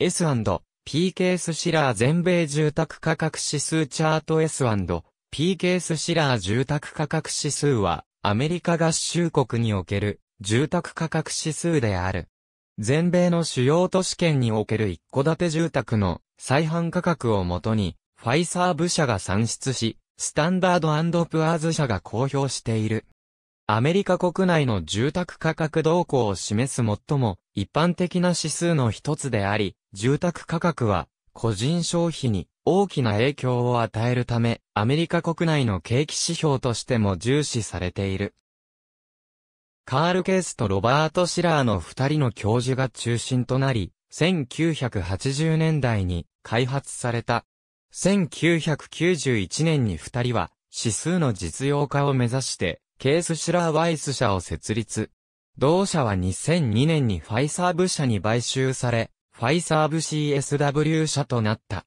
S&P ケースシラー全米住宅価格指数チャート S&P ケースシラー住宅価格指数は、アメリカ合衆国における住宅価格指数である。全米の主要都市圏における一戸建て住宅の再販価格をもとに、ファイサー部社が算出し、スタンダードプアーズ社が公表している。アメリカ国内の住宅価格動向を示す最も一般的な指数の一つであり、住宅価格は個人消費に大きな影響を与えるため、アメリカ国内の景気指標としても重視されている。カール・ケースとロバート・シラーの二人の教授が中心となり、1980年代に開発された。1991年に二人は指数の実用化を目指してケースシュラーワイス社を設立。同社は2002年にファイサーブ社に買収され、ファイサーブ CSW 社となった。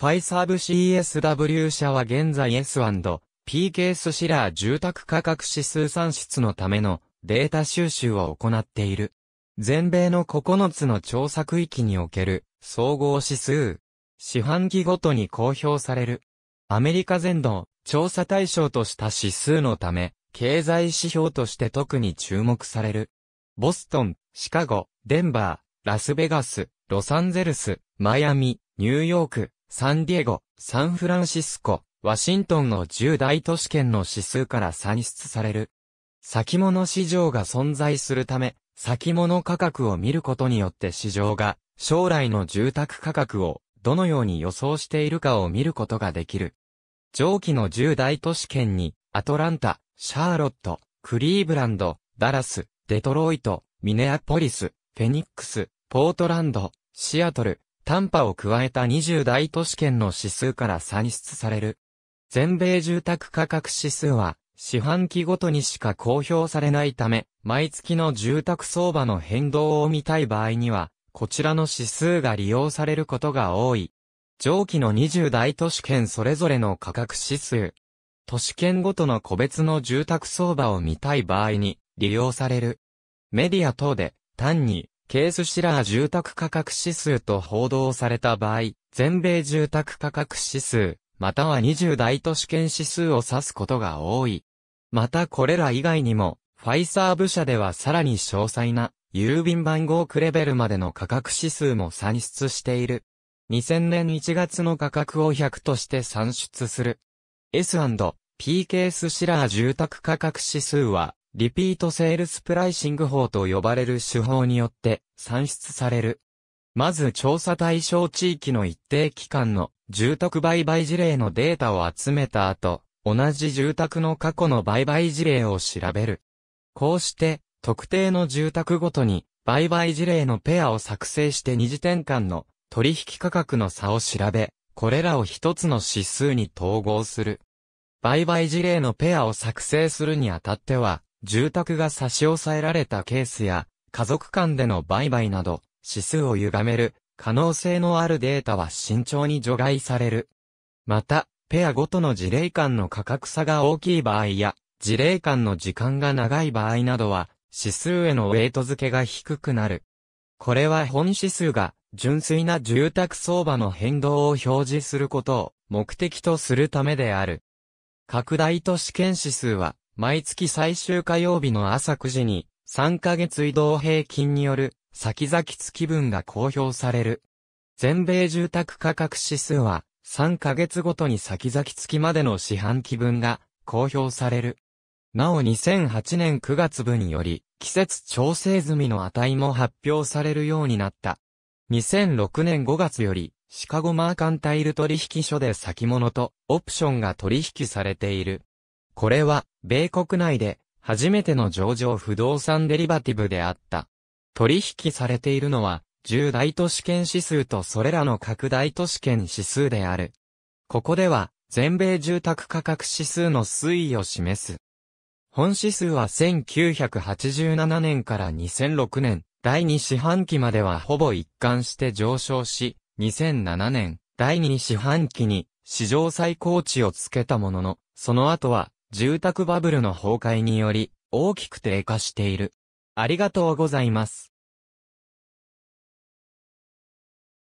ファイサーブ CSW 社は現在 S&P ケースシラー住宅価格指数算出のためのデータ収集を行っている。全米の9つの調査区域における総合指数。四半期ごとに公表される。アメリカ全土、調査対象とした指数のため、経済指標として特に注目される。ボストン、シカゴ、デンバー、ラスベガス、ロサンゼルス、マイアミ、ニューヨーク、サンディエゴ、サンフランシスコ、ワシントンの10大都市圏の指数から算出される。先物市場が存在するため、先物価格を見ることによって市場が将来の住宅価格をどのように予想しているかを見ることができる。上記の10大都市圏に、アトランタ、シャーロット、クリーブランド、ダラス、デトロイト、ミネアポリス、フェニックス、ポートランド、シアトル、タンパを加えた20大都市圏の指数から算出される。全米住宅価格指数は、四半期ごとにしか公表されないため、毎月の住宅相場の変動を見たい場合には、こちらの指数が利用されることが多い。上記の20大都市圏それぞれの価格指数。都市圏ごとの個別の住宅相場を見たい場合に利用される。メディア等で単にケースシラー住宅価格指数と報道された場合、全米住宅価格指数、または20大都市圏指数を指すことが多い。またこれら以外にも、ファイサー部社ではさらに詳細な、郵便番号区レベルまでの価格指数も算出している。2000年1月の価格を100として算出する。S&P ケースシラー住宅価格指数は、リピートセールスプライシング法と呼ばれる手法によって算出される。まず調査対象地域の一定期間の住宅売買事例のデータを集めた後、同じ住宅の過去の売買事例を調べる。こうして、特定の住宅ごとに売買事例のペアを作成して二次転換の取引価格の差を調べ、これらを一つの指数に統合する。売買事例のペアを作成するにあたっては、住宅が差し押さえられたケースや、家族間での売買など、指数を歪める、可能性のあるデータは慎重に除外される。また、ペアごとの事例間の価格差が大きい場合や、事例間の時間が長い場合などは、指数へのウェイト付けが低くなる。これは本指数が純粋な住宅相場の変動を表示することを目的とするためである。拡大都市圏指数は、毎月最終火曜日の朝9時に、3ヶ月移動平均による、先々月分が公表される。全米住宅価格指数は、3ヶ月ごとに先々月までの四半期分が公表される。なお2008年9月分により、季節調整済みの値も発表されるようになった。2006年5月より、シカゴマーカンタイル取引所で先物とオプションが取引されている。これは、米国内で初めての上場不動産デリバティブであった。取引されているのは、重大都市圏指数とそれらの拡大都市圏指数である。ここでは、全米住宅価格指数の推移を示す。本指数は1987年から2006年、第2四半期まではほぼ一貫して上昇し、2007年、第2四半期に史上最高値をつけたものの、その後は住宅バブルの崩壊により大きく低下している。ありがとうございます。